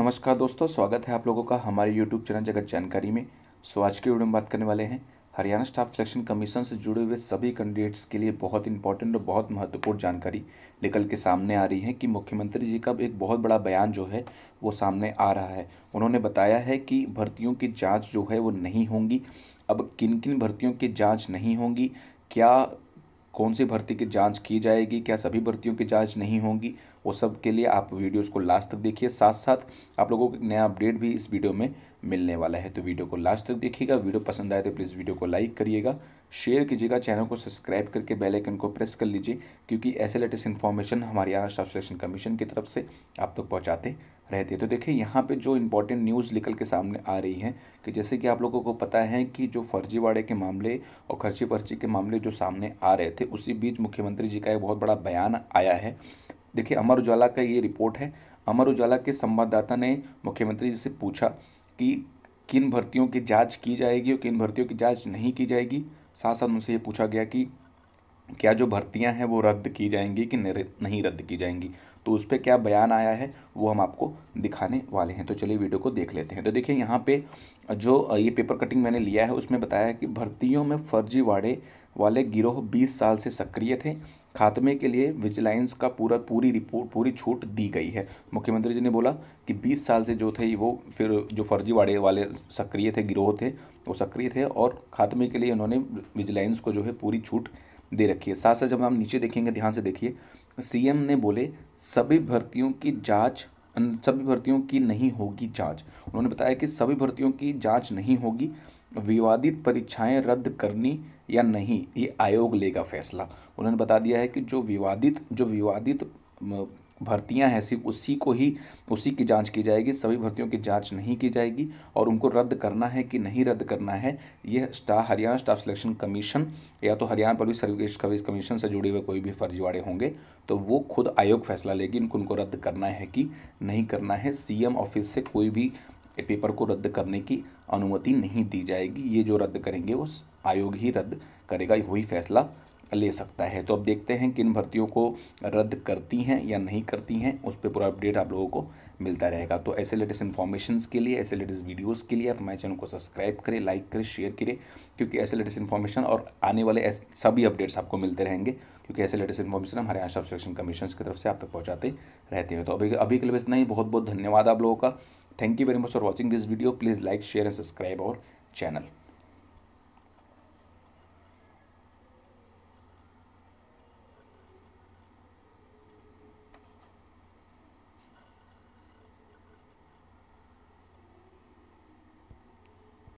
नमस्कार दोस्तों स्वागत है आप लोगों का हमारे यूट्यूब चैनल जगत जानकारी में सो आज के वीडियो में बात करने वाले हैं हरियाणा स्टाफ सिलेक्शन कमीशन से जुड़े हुए सभी कैंडिडेट्स के लिए बहुत इंपॉर्टेंट और बहुत महत्वपूर्ण जानकारी निकल के सामने आ रही है कि मुख्यमंत्री जी का एक बहुत बड़ा बयान जो है वो सामने आ रहा है उन्होंने बताया है कि भर्तियों की जाँच जो है वो नहीं होंगी अब किन किन भर्तियों की जाँच नहीं होंगी क्या कौन सी भर्ती की जाँच की जाएगी क्या सभी भर्तियों की जाँच नहीं होंगी वो सब के लिए आप वीडियोस को लास्ट तक देखिए साथ साथ आप लोगों को नया अपडेट भी इस वीडियो में मिलने वाला है तो वीडियो को लास्ट तक देखिएगा वीडियो पसंद आए तो प्लीज़ वीडियो को लाइक करिएगा शेयर कीजिएगा चैनल को सब्सक्राइब करके बेल आइकन को प्रेस कर लीजिए क्योंकि ऐसे लेटेस्ट इन्फॉर्मेशन हमारे यहाँ स्टाफ सिलेक्शन कमीशन की तरफ से आप तक तो पहुँचाते रहते हैं तो देखिए यहाँ पे जो इम्पोर्टेंट न्यूज़ निकल के सामने आ रही है कि जैसे कि आप लोगों को पता है कि जो फर्जीवाड़े के मामले और खर्ची पर्ची के मामले जो सामने आ रहे थे उसी बीच मुख्यमंत्री जी का एक बहुत बड़ा बयान आया है देखिए अमर उजाला का ये रिपोर्ट है अमर उजाला के संवाददाता ने मुख्यमंत्री जी से पूछा कि किन भर्तियों की जांच की जाएगी और किन भर्तियों की जांच नहीं की जाएगी साथ साथ उनसे ये पूछा गया कि क्या जो भर्तियां हैं वो रद्द की जाएंगी कि नहीं रद्द की जाएंगी तो उस पर क्या बयान आया है वो हम आपको दिखाने वाले हैं तो चलिए वीडियो को देख लेते हैं तो देखिए यहाँ पे जो ये पेपर कटिंग मैंने लिया है उसमें बताया है कि भर्तियों में फर्जीवाड़े वाले गिरोह 20 साल से सक्रिय थे खात्मे के लिए विजिलेंस का पूरा पूरी रिपोर्ट पूरी छूट दी गई है मुख्यमंत्री जी ने बोला कि 20 साल से जो थे वो फिर जो फर्जीवाड़े वाले सक्रिय थे गिरोह थे वो सक्रिय थे और खात्मे के लिए उन्होंने विजिलेंस को जो है पूरी छूट दे रखी है साथ साथ जब हम नीचे देखेंगे ध्यान से देखिए सी ने बोले सभी भर्तियों की जाँच सभी भर्तियों की नहीं होगी जाँच उन्होंने बताया कि सभी भर्तियों की जाँच नहीं होगी विवादित परीक्षाएं रद्द करनी या नहीं ये आयोग लेगा फैसला उन्होंने बता दिया है कि जो विवादित जो विवादित भर्तियां हैं सिर्फ उसी को ही उसी की जांच की जाएगी सभी भर्तियों की जांच नहीं की जाएगी और उनको रद्द करना है कि नहीं रद्द करना है यह staff Haryana staff selection commission या तो हरियाणा पब्लिक सर्विस कमीशन से जुड़े हुए कोई भी फर्जीवाड़े होंगे तो वो खुद आयोग फैसला लेगी इनको उनको रद्द करना है कि नहीं करना है सी ऑफिस से कोई भी पेपर को रद्द करने की अनुमति नहीं दी जाएगी ये जो रद्द करेंगे उस आयोग ही रद्द करेगा वही फैसला ले सकता है तो अब देखते हैं किन भर्तियों को रद्द करती हैं या नहीं करती हैं उस पर पूरा अपडेट आप लोगों को मिलता रहेगा तो ऐसे लेटेस्ट इन्फॉर्मेशन के लिए ऐसे लेटेस्ट वीडियोज़ के लिए आप हमारे चैनल को सब्सक्राइब करें लाइक करें शेयर करें क्योंकि ऐसे लेटेस्ट इन्फॉर्मेशन और आने वाले सभी अपडेट्स आपको मिलते रहेंगे क्योंकि ऐसे लेटेस्ट इन्फॉर्मेशन हमारे यहाँ सब सिलेक्शन कमीशन की तरफ से आप तक पहुँचाते रहते हैं तो अभी अभी के लिए इतना ही बहुत बहुत धन्यवाद आप लोगों का thank you very much for watching this video please like share and subscribe और चैनल